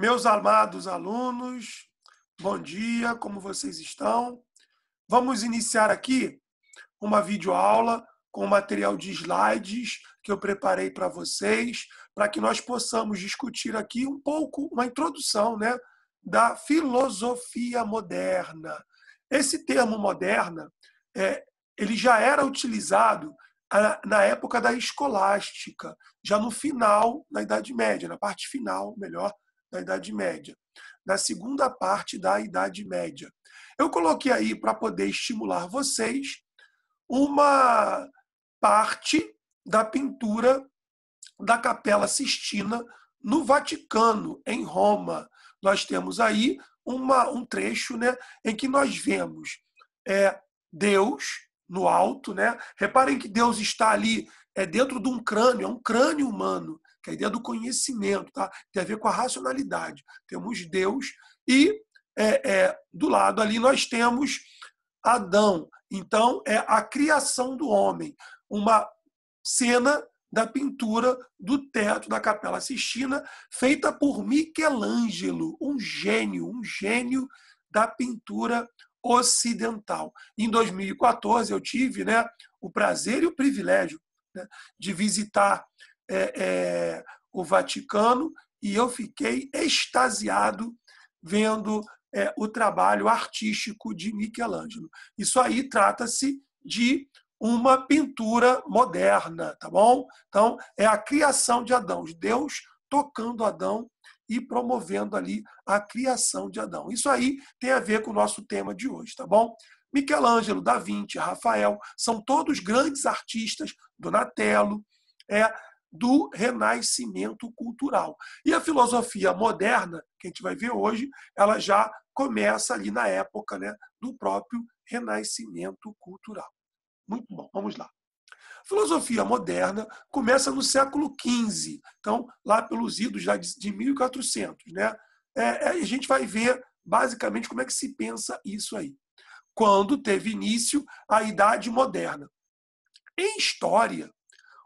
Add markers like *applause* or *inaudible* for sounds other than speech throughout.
Meus amados alunos, bom dia, como vocês estão? Vamos iniciar aqui uma videoaula com material de slides que eu preparei para vocês, para que nós possamos discutir aqui um pouco uma introdução, né, da filosofia moderna. Esse termo moderna, é, ele já era utilizado ah, na época da escolástica, já no final da Idade Média, na parte final, melhor, da Idade Média, da segunda parte da Idade Média. Eu coloquei aí para poder estimular vocês uma parte da pintura da Capela Sistina no Vaticano, em Roma. Nós temos aí uma, um trecho né, em que nós vemos é, Deus no alto. Né? Reparem que Deus está ali é dentro de um crânio, é um crânio humano que é a ideia do conhecimento, tá? tem a ver com a racionalidade. Temos Deus e é, é, do lado ali nós temos Adão. Então, é a criação do homem, uma cena da pintura do teto da Capela Sistina, feita por Michelangelo, um gênio, um gênio da pintura ocidental. Em 2014, eu tive né, o prazer e o privilégio né, de visitar é, é, o Vaticano e eu fiquei extasiado vendo é, o trabalho artístico de Michelangelo. Isso aí trata-se de uma pintura moderna, tá bom? Então, é a criação de Adão, Deus tocando Adão e promovendo ali a criação de Adão. Isso aí tem a ver com o nosso tema de hoje, tá bom? Michelangelo, Da Vinci, Rafael, são todos grandes artistas, Donatello, é, do renascimento cultural. E a filosofia moderna, que a gente vai ver hoje, ela já começa ali na época né, do próprio renascimento cultural. Muito bom, vamos lá. A filosofia moderna começa no século XV, então lá pelos idos já de 1400. Né? É, é a gente vai ver basicamente como é que se pensa isso aí. Quando teve início a Idade Moderna. Em história,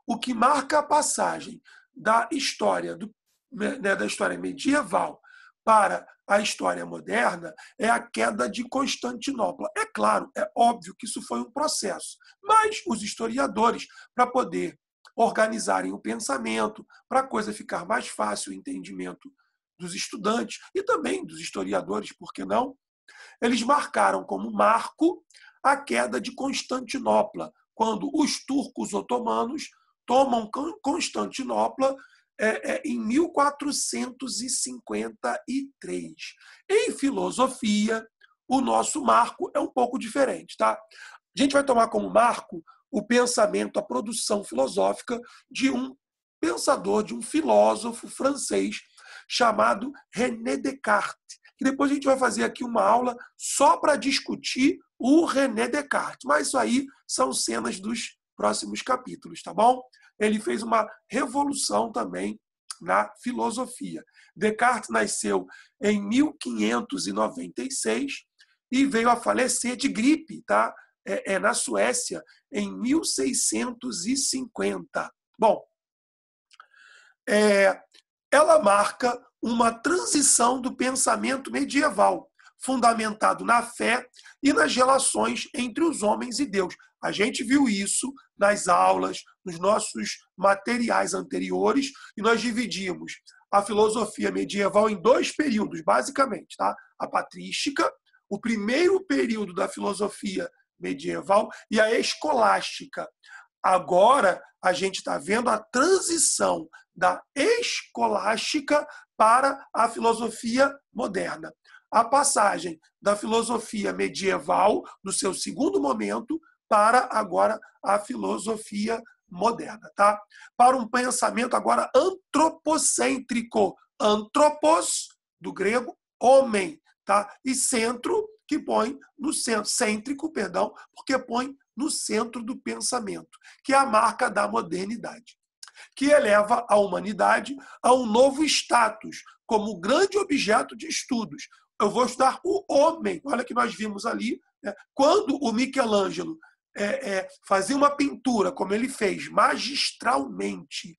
o que marca a passagem da história do, né, né, da história medieval para a história moderna é a queda de Constantinopla. É claro, é óbvio que isso foi um processo, mas os historiadores, para poder organizarem o pensamento, para a coisa ficar mais fácil o entendimento dos estudantes e também dos historiadores, por que não? Eles marcaram como marco a queda de Constantinopla, quando os turcos otomanos tomam Constantinopla é, é, em 1453. Em filosofia, o nosso marco é um pouco diferente, tá? A gente vai tomar como marco o pensamento, a produção filosófica de um pensador, de um filósofo francês chamado René Descartes. Que depois a gente vai fazer aqui uma aula só para discutir o René Descartes. Mas isso aí são cenas dos próximos capítulos, tá bom? Ele fez uma revolução também na filosofia. Descartes nasceu em 1596 e veio a falecer de gripe, tá? É, é na Suécia em 1650. Bom, é, ela marca uma transição do pensamento medieval, fundamentado na fé e nas relações entre os homens e Deus. A gente viu isso nas aulas, nos nossos materiais anteriores, e nós dividimos a filosofia medieval em dois períodos, basicamente, tá? A patrística, o primeiro período da filosofia medieval, e a escolástica. Agora a gente está vendo a transição da escolástica para a filosofia moderna. A passagem da filosofia medieval, no seu segundo momento, para agora a filosofia moderna, tá? Para um pensamento agora antropocêntrico, antropos do grego homem, tá? E centro que põe no centro, cêntrico, perdão, porque põe no centro do pensamento, que é a marca da modernidade, que eleva a humanidade a um novo status como grande objeto de estudos. Eu vou estudar o homem. Olha que nós vimos ali, né? quando o Michelangelo é, é, fazer uma pintura, como ele fez magistralmente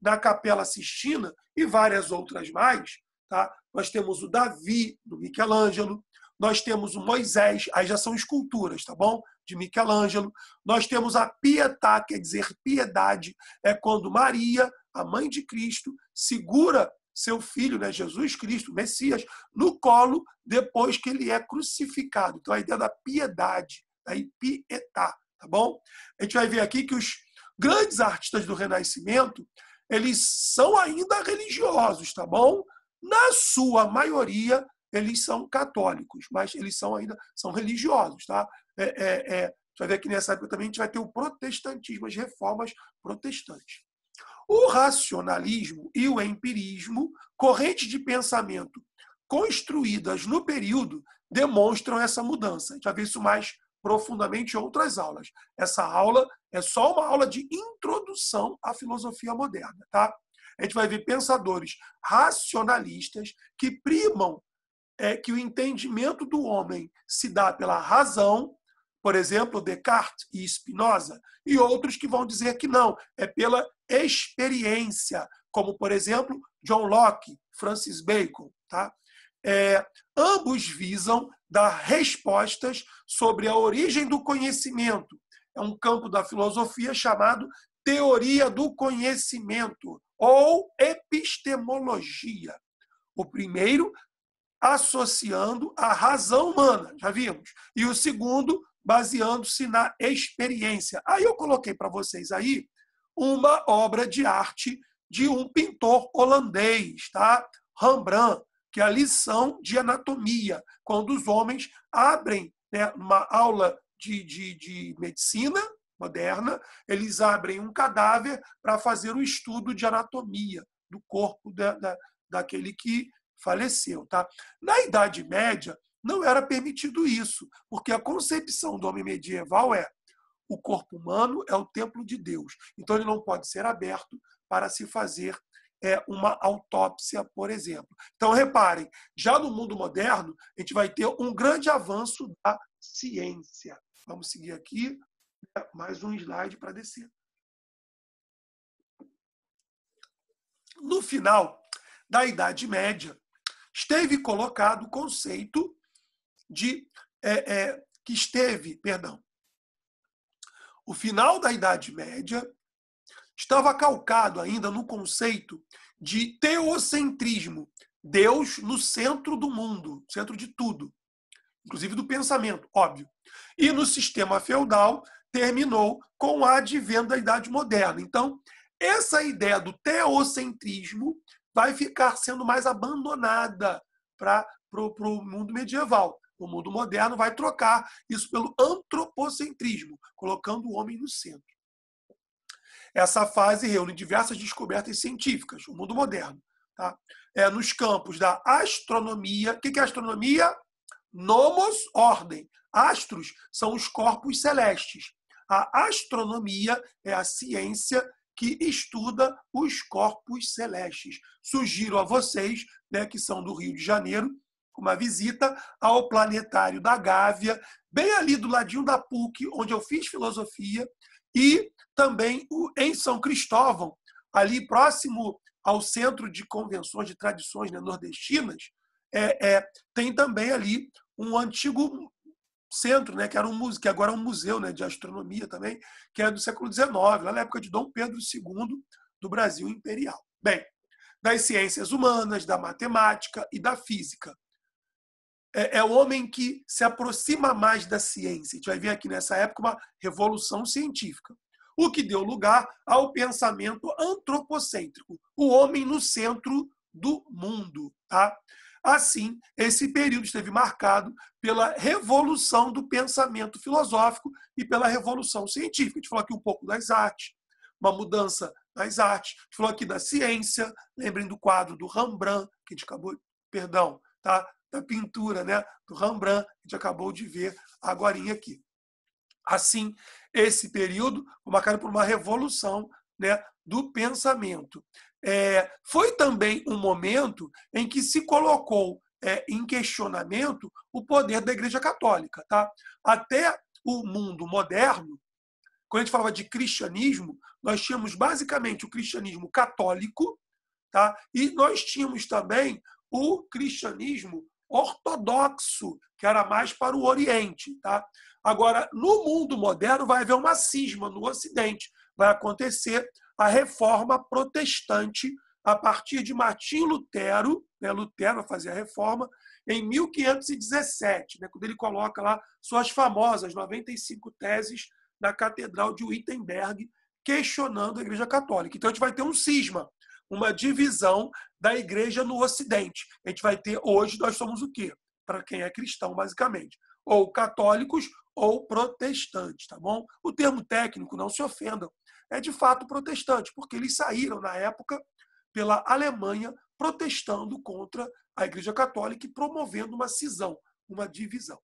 na Capela Sistina e várias outras mais, tá? nós temos o Davi, do Michelangelo, nós temos o Moisés, aí já são esculturas, tá bom? De Michelangelo. Nós temos a Pietà, quer dizer piedade, é quando Maria, a mãe de Cristo, segura seu filho, né, Jesus Cristo, Messias, no colo depois que ele é crucificado. Então a ideia da piedade, aí Pietà, tá bom? A gente vai ver aqui que os grandes artistas do Renascimento, eles são ainda religiosos, tá bom? Na sua maioria, eles são católicos, mas eles são ainda são religiosos, tá? É, é, é. A gente vai ver que nessa época também a gente vai ter o protestantismo, as reformas protestantes. O racionalismo e o empirismo, correntes de pensamento construídas no período, demonstram essa mudança. A gente vai ver isso mais profundamente outras aulas. Essa aula é só uma aula de introdução à filosofia moderna, tá? A gente vai ver pensadores racionalistas que primam é, que o entendimento do homem se dá pela razão, por exemplo, Descartes e Spinoza, e outros que vão dizer que não, é pela experiência, como, por exemplo, John Locke, Francis Bacon, tá? É, ambos visam dar respostas sobre a origem do conhecimento. É um campo da filosofia chamado teoria do conhecimento ou epistemologia. O primeiro associando a razão humana, já vimos, e o segundo baseando-se na experiência. Aí eu coloquei para vocês aí uma obra de arte de um pintor holandês, tá? Rembrandt que é a lição de anatomia, quando os homens abrem né, uma aula de, de, de medicina moderna, eles abrem um cadáver para fazer o um estudo de anatomia do corpo da, da, daquele que faleceu. Tá? Na Idade Média, não era permitido isso, porque a concepção do homem medieval é o corpo humano é o templo de Deus. Então ele não pode ser aberto para se fazer é, uma autópsia, por exemplo. Então, reparem, já no mundo moderno, a gente vai ter um grande avanço da ciência. Vamos seguir aqui, né, mais um slide para descer. No final da Idade Média, esteve colocado o conceito de é, é, que esteve, perdão, o final da Idade Média estava calcado ainda no conceito de teocentrismo, Deus no centro do mundo, centro de tudo, inclusive do pensamento, óbvio. E no sistema feudal terminou com a advento da Idade Moderna. Então, essa ideia do teocentrismo vai ficar sendo mais abandonada para o mundo medieval. O mundo moderno vai trocar isso pelo antropocentrismo, colocando o homem no centro. Essa fase reúne diversas descobertas científicas, o mundo moderno, tá? é, nos campos da astronomia. O que é astronomia? Nomos, ordem. Astros são os corpos celestes. A astronomia é a ciência que estuda os corpos celestes. Sugiro a vocês, né, que são do Rio de Janeiro, uma visita ao planetário da Gávea, bem ali do ladinho da PUC, onde eu fiz filosofia, e também em São Cristóvão, ali próximo ao Centro de Convenções de Tradições né, Nordestinas, é, é, tem também ali um antigo centro, né, que era um que agora é um museu né, de astronomia também, que é do século XIX, lá na época de Dom Pedro II do Brasil Imperial. Bem, das ciências humanas, da matemática e da física é, é, o homem que se aproxima mais da ciência. A gente vai ver aqui nessa época uma revolução científica, o que deu lugar ao pensamento antropocêntrico, o homem no centro do mundo. Tá? Assim, esse período esteve marcado pela revolução do pensamento filosófico e pela revolução científica. A gente falou aqui um pouco das artes, uma mudança nas artes, a gente falou aqui da ciência, lembrem do quadro do Rembrandt, que a gente acabou, perdão, tá? da pintura né, do Rembrandt, que a gente acabou de ver agora aqui. Assim, esse período foi marcado por uma revolução né, do pensamento. É, foi também um momento em que se colocou é, em questionamento o poder da Igreja Católica. Tá? Até o mundo moderno, quando a gente falava de cristianismo, nós tínhamos basicamente o cristianismo católico, tá? e nós tínhamos também o cristianismo ortodoxo, que era mais para o Oriente. Tá? Agora, no mundo moderno, vai haver uma cisma no Ocidente. Vai acontecer a reforma protestante a partir de Martim Lutero, né, Lutero vai fazer a reforma, em 1517, né, quando ele coloca lá suas famosas 95 teses na Catedral de Wittenberg, questionando a Igreja Católica. Então a gente vai ter um cisma uma divisão da igreja no Ocidente. A gente vai ter hoje, nós somos o quê? Para quem é cristão, basicamente. Ou católicos ou protestantes, tá bom? O termo técnico, não se ofendam, é de fato protestante, porque eles saíram na época pela Alemanha protestando contra a Igreja Católica e promovendo uma cisão, uma divisão.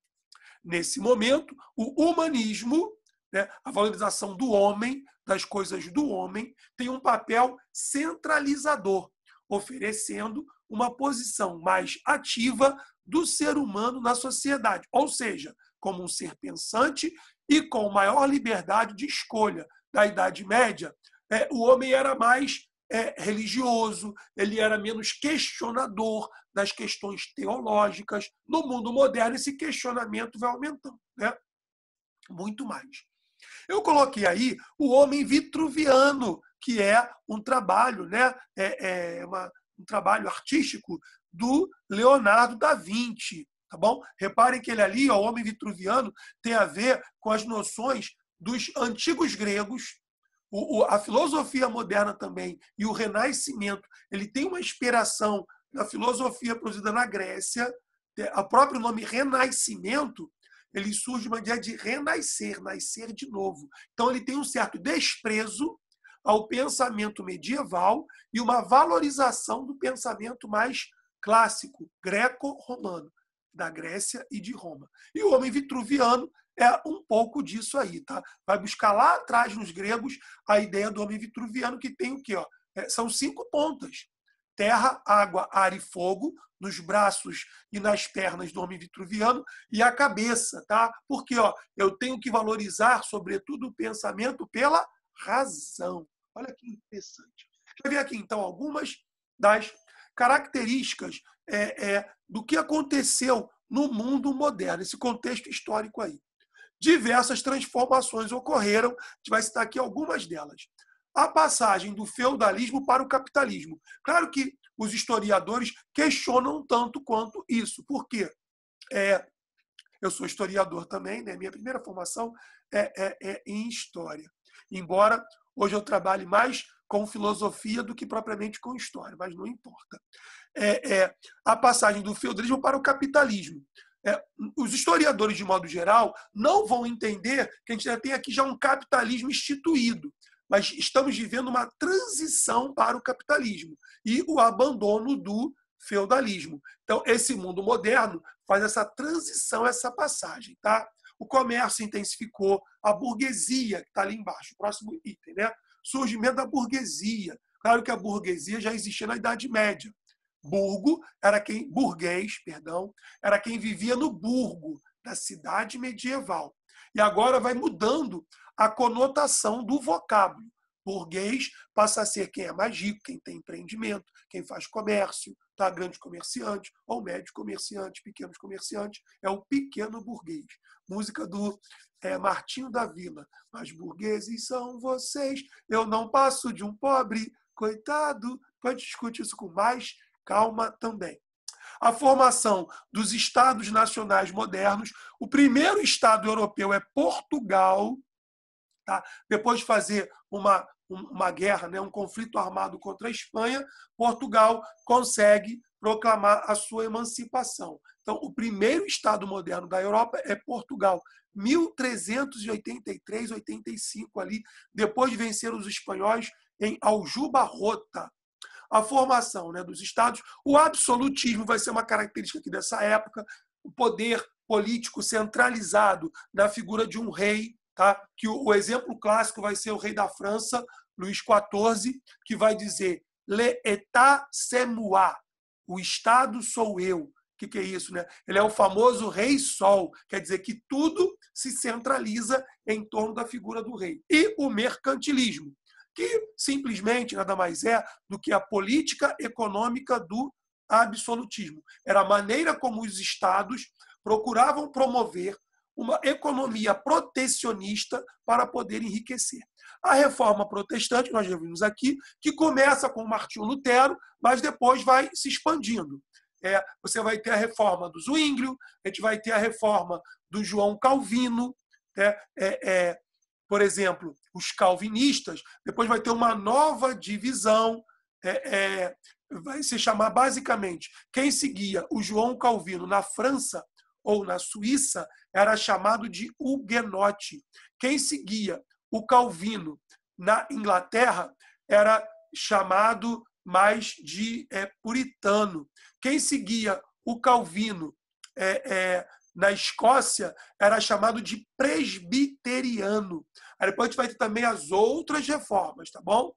Nesse momento, o humanismo, né, a valorização do homem, das coisas do homem tem um papel centralizador, oferecendo uma posição mais ativa do ser humano na sociedade, ou seja, como um ser pensante e com maior liberdade de escolha. Da Idade Média, é, o homem era mais é, religioso, ele era menos questionador das questões teológicas. No mundo moderno, esse questionamento vai aumentando, né? muito mais. Eu coloquei aí o homem vitruviano, que é um trabalho, né? É, é uma, um trabalho artístico do Leonardo da Vinci. Tá bom? Reparem que ele ali, ó, o homem vitruviano, tem a ver com as noções dos antigos gregos, o, o, a filosofia moderna também e o renascimento, ele tem uma inspiração na filosofia produzida na Grécia. O é, próprio nome renascimento ele surge uma ideia de renascer, nascer de novo. Então ele tem um certo desprezo ao pensamento medieval e uma valorização do pensamento mais clássico, greco-romano, da Grécia e de Roma. E o homem vitruviano é um pouco disso aí, tá? Vai buscar lá atrás nos gregos a ideia do homem vitruviano que tem o quê? Ó? É, são cinco pontas terra, água, ar e fogo, nos braços e nas pernas do homem vitruviano e a cabeça, tá? Porque ó, eu tenho que valorizar, sobretudo, o pensamento pela razão. Olha que interessante. Deixa eu ver aqui, então, algumas das características é, é, do que aconteceu no mundo moderno, esse contexto histórico aí. Diversas transformações ocorreram, a gente vai citar aqui algumas delas a passagem do feudalismo para o capitalismo. Claro que os historiadores questionam tanto quanto isso, porque é, eu sou historiador também, né? minha primeira formação é, é, é em história. Embora hoje eu trabalhe mais com filosofia do que propriamente com história, mas não importa. É, é, a passagem do feudalismo para o capitalismo. É, os historiadores, de modo geral, não vão entender que a gente já tem aqui já um capitalismo instituído mas estamos vivendo uma transição para o capitalismo e o abandono do feudalismo. Então, esse mundo moderno faz essa transição, essa passagem, tá? O comércio intensificou, a burguesia, que está ali embaixo, próximo item, né? Surgimento da burguesia. Claro que a burguesia já existia na Idade Média. Burgo era quem burguês, perdão, era quem vivia no burgo da cidade medieval. E agora vai mudando a conotação do vocábulo. Burguês passa a ser quem é mais rico, quem tem empreendimento, quem faz comércio, tá? grandes comerciantes, ou médio comerciante, pequenos comerciantes, é o pequeno burguês. Música do é, Martinho da Vila. Mas burgueses são vocês, eu não passo de um pobre, coitado. Pode discutir isso com mais calma também a formação dos Estados nacionais modernos. O primeiro Estado europeu é Portugal, tá? depois de fazer uma, uma guerra, né? um conflito armado contra a Espanha, Portugal consegue proclamar a sua emancipação. Então, o primeiro Estado moderno da Europa é Portugal, 1383, 85 ali, depois de vencer os espanhóis em Aljubarrota, a formação né, dos estados. O absolutismo vai ser uma característica aqui dessa época, o poder político centralizado na figura de um rei, tá? que o, o exemplo clássico vai ser o rei da França, Luís XIV, que vai dizer Le état c'est moi, o Estado sou eu. O que, que é isso? Né? Ele é o famoso rei sol, quer dizer que tudo se centraliza em torno da figura do rei. E o mercantilismo, que simplesmente nada mais é do que a política econômica do absolutismo. Era a maneira como os estados procuravam promover uma economia protecionista para poder enriquecer. A reforma protestante, nós já vimos aqui, que começa com Martinho Lutero, mas depois vai se expandindo. É, você vai ter a reforma do Zwinglio, a gente vai ter a reforma do João Calvino, né? é, é, por exemplo, os calvinistas, depois vai ter uma nova divisão, é, é, vai se chamar basicamente quem seguia o João Calvino na França ou na Suíça era chamado de huguenote. Quem seguia o Calvino na Inglaterra era chamado mais de é, puritano. Quem seguia o Calvino é, é, na Escócia era chamado de presbiteriano. Aí depois a gente vai ter também as outras reformas, tá bom?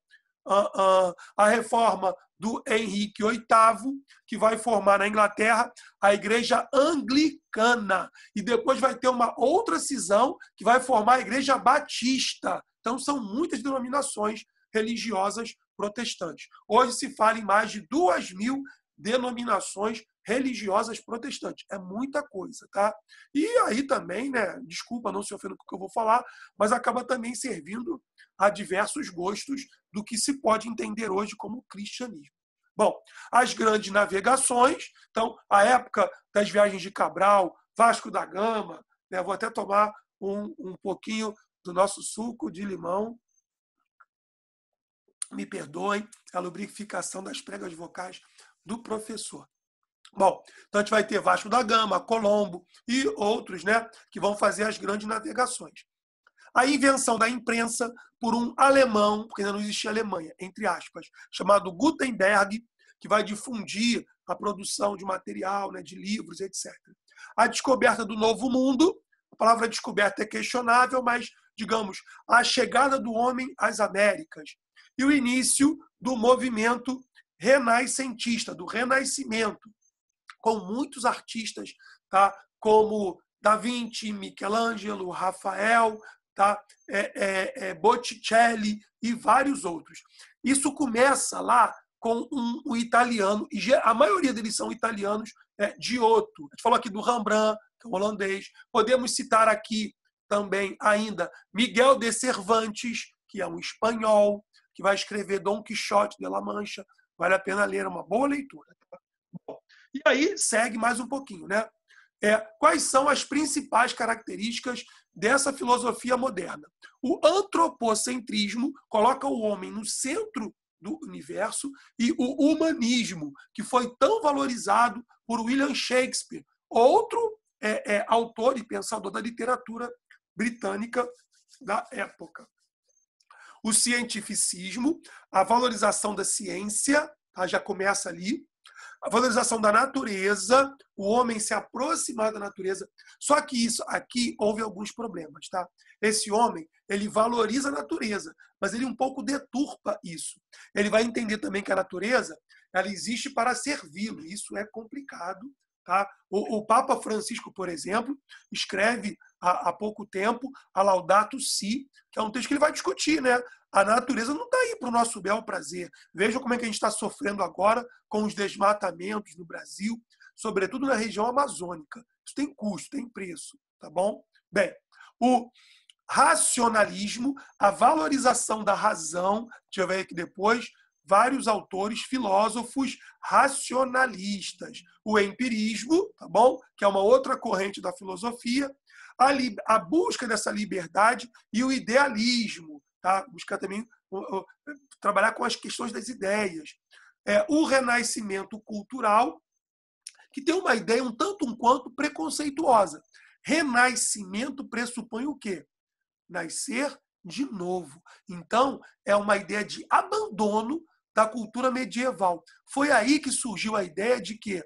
a reforma do Henrique VIII, que vai formar na Inglaterra a Igreja Anglicana. E depois vai ter uma outra cisão que vai formar a Igreja Batista. Então são muitas denominações religiosas protestantes. Hoje se fala em mais de duas mil denominações religiosas protestantes. É muita coisa, tá? E aí também, né, desculpa, não se ofendo com o que eu vou falar, mas acaba também servindo a diversos gostos do que se pode entender hoje como cristianismo. Bom, as grandes navegações, então, a época das viagens de Cabral, Vasco da Gama, né, vou até tomar um, um pouquinho do nosso suco de limão. Me perdoem é a lubrificação das pregas vocais do professor. Bom, então a gente vai ter Vasco da Gama, Colombo e outros, né, que vão fazer as grandes navegações. A invenção da imprensa por um alemão, porque ainda não existia Alemanha, entre aspas, chamado Gutenberg, que vai difundir a produção de material, né, de livros, etc. A descoberta do Novo Mundo, a palavra descoberta é questionável, mas, digamos, a chegada do homem às Américas e o início do movimento renascentista, do renascimento, com muitos artistas, tá? como Da Vinci, Michelangelo, Rafael, tá? É, é, é, Botticelli e vários outros. Isso começa lá com um, um italiano, e a maioria deles são italianos, é, de outro. A gente falou aqui do Rembrandt, que é um holandês. Podemos citar aqui também ainda Miguel de Cervantes, que é um espanhol, que vai escrever Dom Quixote de La Mancha. Vale a pena ler, é uma boa leitura. E aí segue mais um pouquinho, né? É, quais são as principais características dessa filosofia moderna? O antropocentrismo coloca o homem no centro do universo e o humanismo, que foi tão valorizado por William Shakespeare, outro é, é, autor e pensador da literatura britânica da época. O cientificismo, a valorização da ciência, tá? já começa ali, a valorização da natureza, o homem se aproximar da natureza. Só que isso aqui houve alguns problemas, tá? Esse homem, ele valoriza a natureza, mas ele um pouco deturpa isso. Ele vai entender também que a natureza, ela existe para servi-lo. Isso é complicado, tá? O, o Papa Francisco, por exemplo, escreve há, há pouco tempo, a Laudato Si, que é um texto que ele vai discutir, né? A natureza não está aí para o nosso bel prazer. Veja como é que a gente está sofrendo agora com os desmatamentos no Brasil, sobretudo na região amazônica. Isso tem custo, tem preço, tá bom? Bem, o racionalismo, a valorização da razão, deixa eu ver aqui depois, vários autores filósofos racionalistas. O empirismo, tá bom? Que é uma outra corrente da filosofia, a, a busca dessa liberdade e o idealismo, tá? buscar também o, o, trabalhar com as questões das ideias. É, o renascimento cultural, que tem uma ideia um tanto um quanto preconceituosa. Renascimento pressupõe o quê? Nascer de novo. Então, é uma ideia de abandono da cultura medieval. Foi aí que surgiu a ideia de que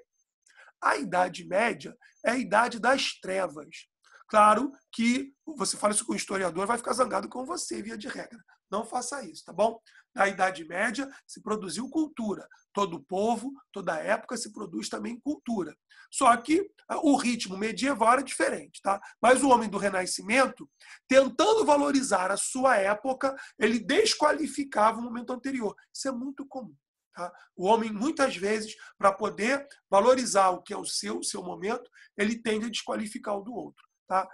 a Idade Média é a idade das trevas. Claro que você fala isso com o historiador, vai ficar zangado com você, via de regra. Não faça isso, tá bom? Na Idade Média se produziu cultura. Todo povo, toda época se produz também cultura. Só que ah, o ritmo medieval era diferente, tá? Mas o homem do Renascimento, tentando valorizar a sua época, ele desqualificava o momento anterior. Isso é muito comum. Tá? O homem, muitas vezes, para poder valorizar o que é o seu, o seu momento, ele tende a desqualificar o do outro. Tá?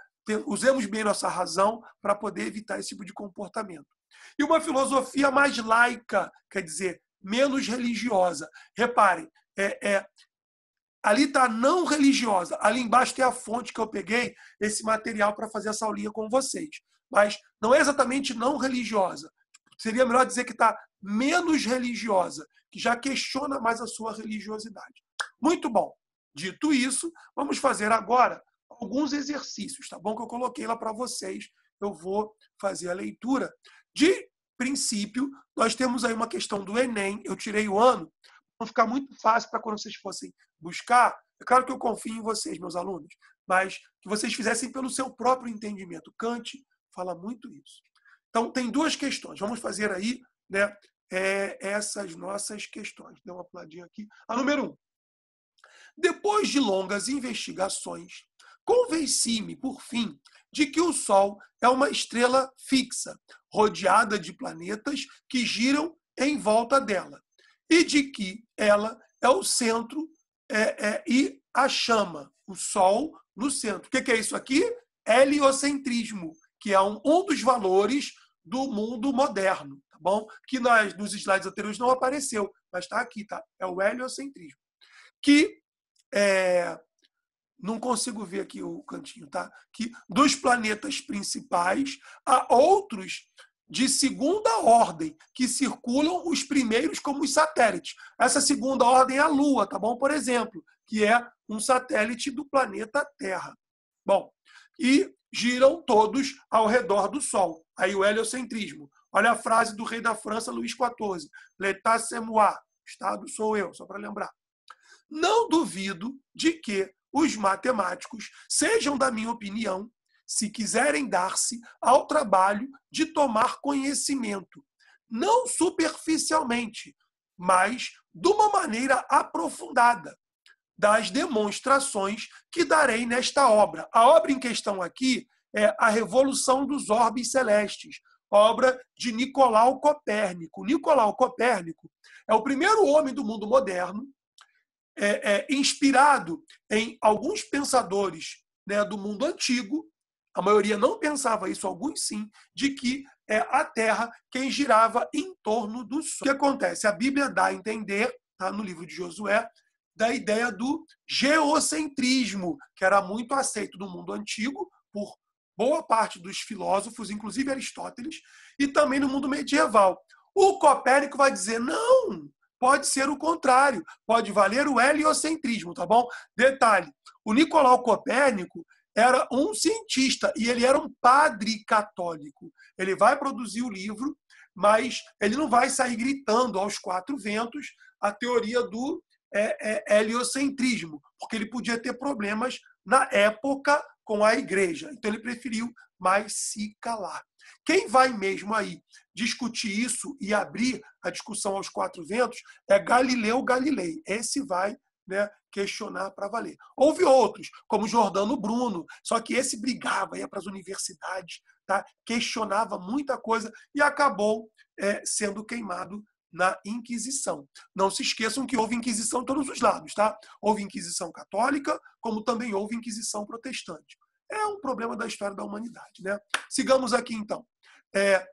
Usemos bem nossa razão para poder evitar esse tipo de comportamento. E uma filosofia mais laica, quer dizer, menos religiosa. Reparem, é, é ali está não religiosa. Ali embaixo tem a fonte que eu peguei, esse material para fazer essa aulinha com vocês. Mas não é exatamente não religiosa. Seria melhor dizer que está menos religiosa, que já questiona mais a sua religiosidade. Muito bom. Dito isso, vamos fazer agora alguns exercícios, tá bom? Que eu coloquei lá para vocês. Eu vou fazer a leitura. De princípio, nós temos aí uma questão do Enem. Eu tirei o ano, para ficar muito fácil para quando vocês fossem buscar. É claro que eu confio em vocês, meus alunos, mas que vocês fizessem pelo seu próprio entendimento. Kant fala muito isso. Então, tem duas questões. Vamos fazer aí né, é, essas nossas questões. Dê uma pladinha aqui. A número um. Depois de longas investigações, Convenci-me, por fim, de que o Sol é uma estrela fixa, rodeada de planetas que giram em volta dela, e de que ela é o centro é, é, e a chama, o Sol, no centro. O que, é isso aqui? Heliocentrismo, que é um, um dos valores do mundo moderno, tá bom? Que nas, nos slides anteriores não apareceu, mas está aqui, tá? É o heliocentrismo. Que é, não consigo ver aqui o cantinho, tá? Que dos planetas principais há outros de segunda ordem que circulam os primeiros como os satélites. Essa segunda ordem é a Lua, tá bom? Por exemplo, que é um satélite do planeta Terra. Bom, e giram todos ao redor do Sol. Aí o heliocentrismo. Olha a frase do rei da França, Luís XIV. L'état c'est moi. Estado sou eu, só para lembrar. Não duvido de que os matemáticos, sejam da minha opinião, se quiserem dar-se ao trabalho de tomar conhecimento, não superficialmente, mas de uma maneira aprofundada, das demonstrações que darei nesta obra. A obra em questão aqui é A Revolução dos Orbes Celestes, obra de Nicolau Copérnico. Nicolau Copérnico é o primeiro homem do mundo moderno é, é, inspirado em alguns pensadores né, do mundo antigo, a maioria não pensava isso, alguns sim, de que é a Terra quem girava em torno do Sol. O que acontece? A Bíblia dá a entender, tá, no livro de Josué, da ideia do geocentrismo, que era muito aceito no mundo antigo por boa parte dos filósofos, inclusive Aristóteles, e também no mundo medieval. O Copérnico vai dizer: não, Pode ser o contrário, pode valer o heliocentrismo, tá bom? Detalhe: o Nicolau Copérnico era um cientista e ele era um padre católico. Ele vai produzir o livro, mas ele não vai sair gritando aos quatro ventos a teoria do é, é, heliocentrismo, porque ele podia ter problemas na época com a igreja. Então ele preferiu mais se calar. Quem vai mesmo aí discutir isso e abrir a discussão aos quatro ventos é Galileu Galilei. Esse vai né, questionar para valer. Houve outros, como Jordano Bruno, só que esse brigava, ia para as universidades, tá? questionava muita coisa e acabou é, sendo queimado na Inquisição. Não se esqueçam que houve Inquisição de todos os lados, tá? Houve Inquisição católica, como também houve Inquisição protestante é um problema da história da humanidade. Né? Sigamos aqui então. É,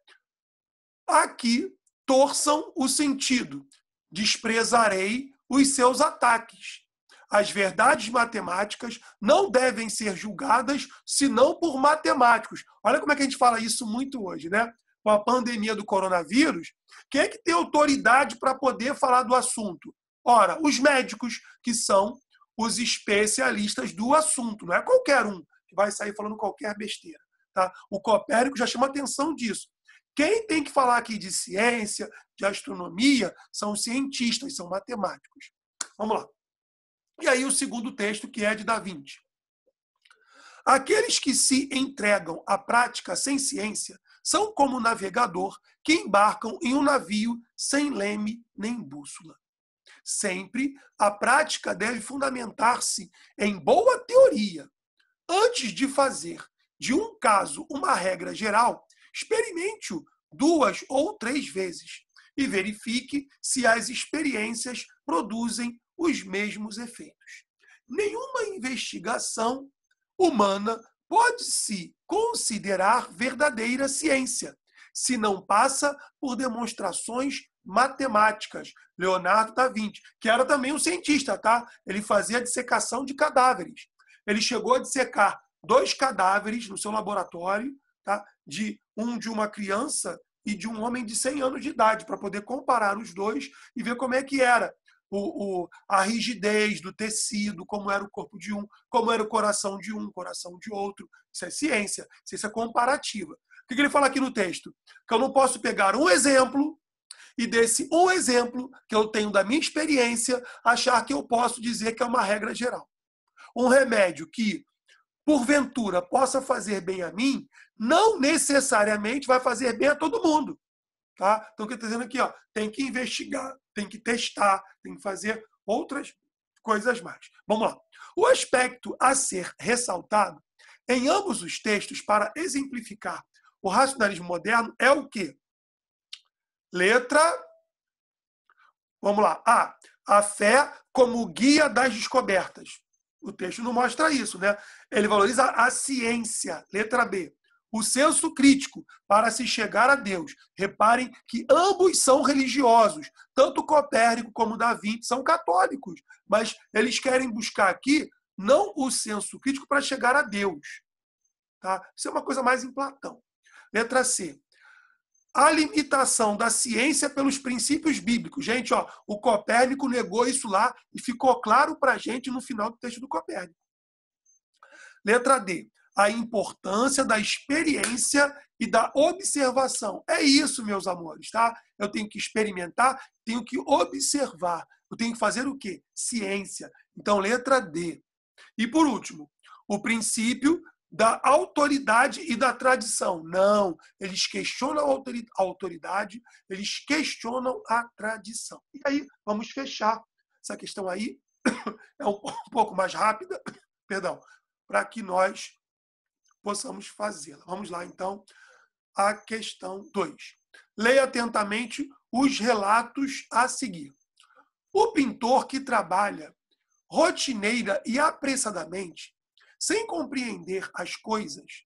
aqui torçam o sentido, desprezarei os seus ataques. As verdades matemáticas não devem ser julgadas senão por matemáticos. Olha como é que a gente fala isso muito hoje, né? Com a pandemia do coronavírus, quem é que tem autoridade para poder falar do assunto? Ora, os médicos, que são os especialistas do assunto, não é qualquer um que vai sair falando qualquer besteira. Tá? O Copérnico já chama atenção disso. Quem tem que falar aqui de ciência, de astronomia, são os cientistas, são matemáticos. Vamos lá. E aí o segundo texto, que é de Da Vinci. Aqueles que se entregam à prática sem ciência são como navegador que embarcam em um navio sem leme nem bússola. Sempre a prática deve fundamentar-se em boa teoria, Antes de fazer de um caso uma regra geral, experimente-o duas ou três vezes e verifique se as experiências produzem os mesmos efeitos. Nenhuma investigação humana pode se considerar verdadeira ciência se não passa por demonstrações matemáticas. Leonardo da Vinci, que era também um cientista, tá? Ele fazia dissecação de cadáveres. Ele chegou a dissecar dois cadáveres no seu laboratório, tá? de um de uma criança e de um homem de 100 anos de idade, para poder comparar os dois e ver como é que era o, o, a rigidez do tecido, como era o corpo de um, como era o coração de um, coração de outro. Isso é ciência, ciência comparativa. O que, que ele fala aqui no texto? Que eu não posso pegar um exemplo e desse um exemplo que eu tenho da minha experiência achar que eu posso dizer que é uma regra geral um remédio que, porventura, possa fazer bem a mim, não necessariamente vai fazer bem a todo mundo. Tá? Então, o que eu estou dizendo aqui, ó, tem que investigar, tem que testar, tem que fazer outras coisas mais. Vamos lá. O aspecto a ser ressaltado em ambos os textos para exemplificar o racionalismo moderno é o quê? Letra. Vamos lá. A. A fé como guia das descobertas. O texto não mostra isso, né? Ele valoriza a ciência, letra B. O senso crítico para se chegar a Deus. Reparem que ambos são religiosos. Tanto Copérnico como Davi são católicos. Mas eles querem buscar aqui não o senso crítico para chegar a Deus. Tá? Isso é uma coisa mais em Platão. Letra C a limitação da ciência pelos princípios bíblicos. Gente, ó, o Copérnico negou isso lá e ficou claro para a gente no final do texto do Copérnico. Letra D. A importância da experiência e da observação. É isso, meus amores, tá? Eu tenho que experimentar, tenho que observar. Eu tenho que fazer o quê? Ciência. Então, letra D. E por último, o princípio da autoridade e da tradição. Não, eles questionam a autoridade, eles questionam a tradição. E aí, vamos fechar essa questão aí, *coughs* é um pouco mais rápida, *coughs* perdão, para que nós possamos fazê-la. Vamos lá, então, a questão 2. Leia atentamente os relatos a seguir. O pintor que trabalha rotineira e apressadamente sem compreender as coisas,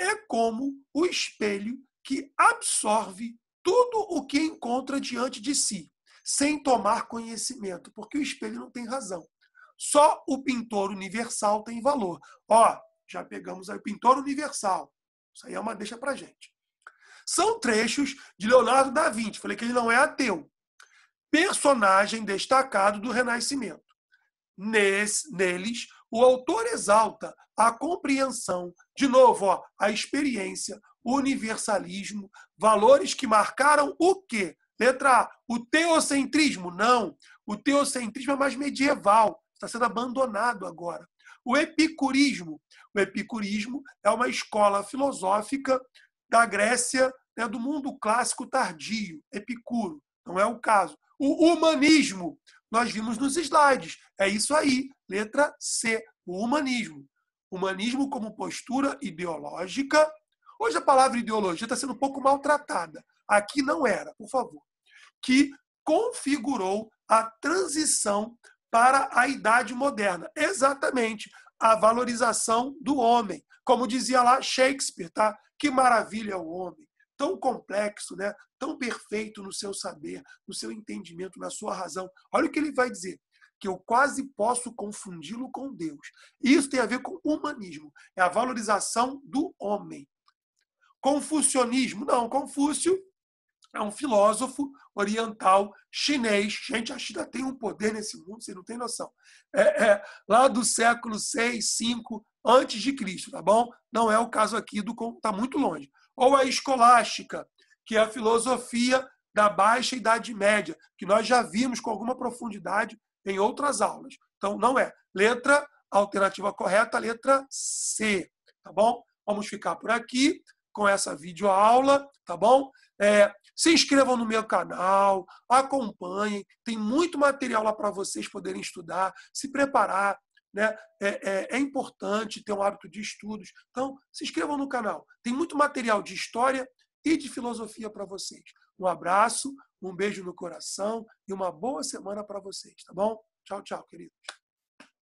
é como o espelho que absorve tudo o que encontra diante de si, sem tomar conhecimento, porque o espelho não tem razão. Só o pintor universal tem valor. Ó, já pegamos aí o pintor universal. Isso aí é uma deixa pra gente. São trechos de Leonardo da Vinci. Falei que ele não é ateu. Personagem destacado do Renascimento. Nes, neles, o autor exalta a compreensão, de novo, ó, a experiência, universalismo, valores que marcaram o quê? Letra A, o teocentrismo? Não. O teocentrismo é mais medieval, está sendo abandonado agora. O epicurismo. O epicurismo é uma escola filosófica da Grécia, né, do mundo clássico tardio, Epicuro. Não é o caso. O humanismo, nós vimos nos slides. É isso aí. Letra C, o humanismo. Humanismo como postura ideológica. Hoje a palavra ideologia está sendo um pouco maltratada. Aqui não era, por favor. Que configurou a transição para a idade moderna. Exatamente a valorização do homem. Como dizia lá Shakespeare, tá? Que maravilha é o homem. Tão complexo, né? tão perfeito no seu saber, no seu entendimento, na sua razão. Olha o que ele vai dizer que eu quase posso confundi-lo com Deus. Isso tem a ver com humanismo, é a valorização do homem. Confucionismo, não, Confúcio é um filósofo oriental chinês. Gente, a China tem um poder nesse mundo, vocês não têm noção. É, é, lá do século 6, 5 antes de Cristo, tá bom? Não é o caso aqui do tá muito longe. Ou a é escolástica, que é a filosofia da Baixa Idade Média, que nós já vimos com alguma profundidade em outras aulas. Então, não é. Letra, alternativa correta, letra C. Tá bom? Vamos ficar por aqui com essa videoaula, tá bom? É, se inscrevam no meu canal, acompanhem, tem muito material lá para vocês poderem estudar, se preparar, né? É, é, é, importante ter um hábito de estudos. Então, se inscrevam no canal. Tem muito material de história, e de filosofia para vocês. Um abraço, um beijo no coração e uma boa semana para vocês, tá bom? Tchau, tchau, queridos.